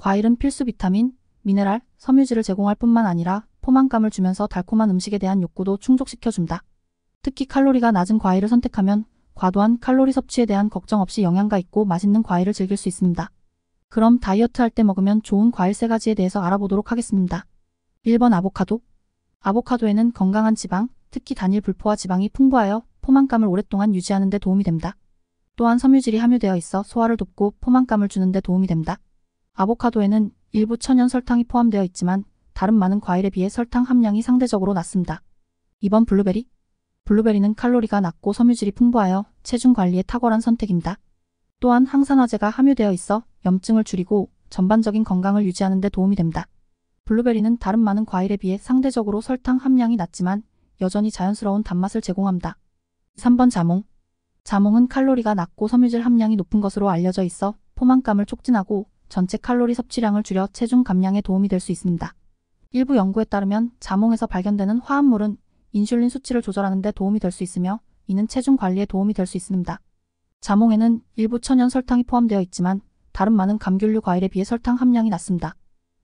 과일은 필수 비타민, 미네랄, 섬유질을 제공할 뿐만 아니라 포만감을 주면서 달콤한 음식에 대한 욕구도 충족시켜준다. 특히 칼로리가 낮은 과일을 선택하면 과도한 칼로리 섭취에 대한 걱정 없이 영양가 있고 맛있는 과일을 즐길 수 있습니다. 그럼 다이어트 할때 먹으면 좋은 과일 세 가지에 대해서 알아보도록 하겠습니다. 1번 아보카도 아보카도에는 건강한 지방, 특히 단일 불포화 지방이 풍부하여 포만감을 오랫동안 유지하는 데 도움이 됩니다. 또한 섬유질이 함유되어 있어 소화를 돕고 포만감을 주는 데 도움이 됩니다. 아보카도에는 일부 천연 설탕이 포함되어 있지만 다른 많은 과일에 비해 설탕 함량이 상대적으로 낮습니다. 2번 블루베리 블루베리는 칼로리가 낮고 섬유질이 풍부하여 체중 관리에 탁월한 선택입니다. 또한 항산화제가 함유되어 있어 염증을 줄이고 전반적인 건강을 유지하는 데 도움이 됩니다. 블루베리는 다른 많은 과일에 비해 상대적으로 설탕 함량이 낮지만 여전히 자연스러운 단맛을 제공합니다. 3번 자몽 자몽은 칼로리가 낮고 섬유질 함량이 높은 것으로 알려져 있어 포만감을 촉진하고 전체 칼로리 섭취량을 줄여 체중 감량에 도움이 될 수 있습니다. 일부 연구에 따르면 자몽에서 발견되는 화합물은 인슐린 수치를 조절하는 데 도움이 될 수 있으며 이는 체중 관리에 도움이 될 수 있습니다. 자몽에는 일부 천연 설탕이 포함되어 있지만 다른 많은 감귤류 과일에 비해 설탕 함량이 낮습니다.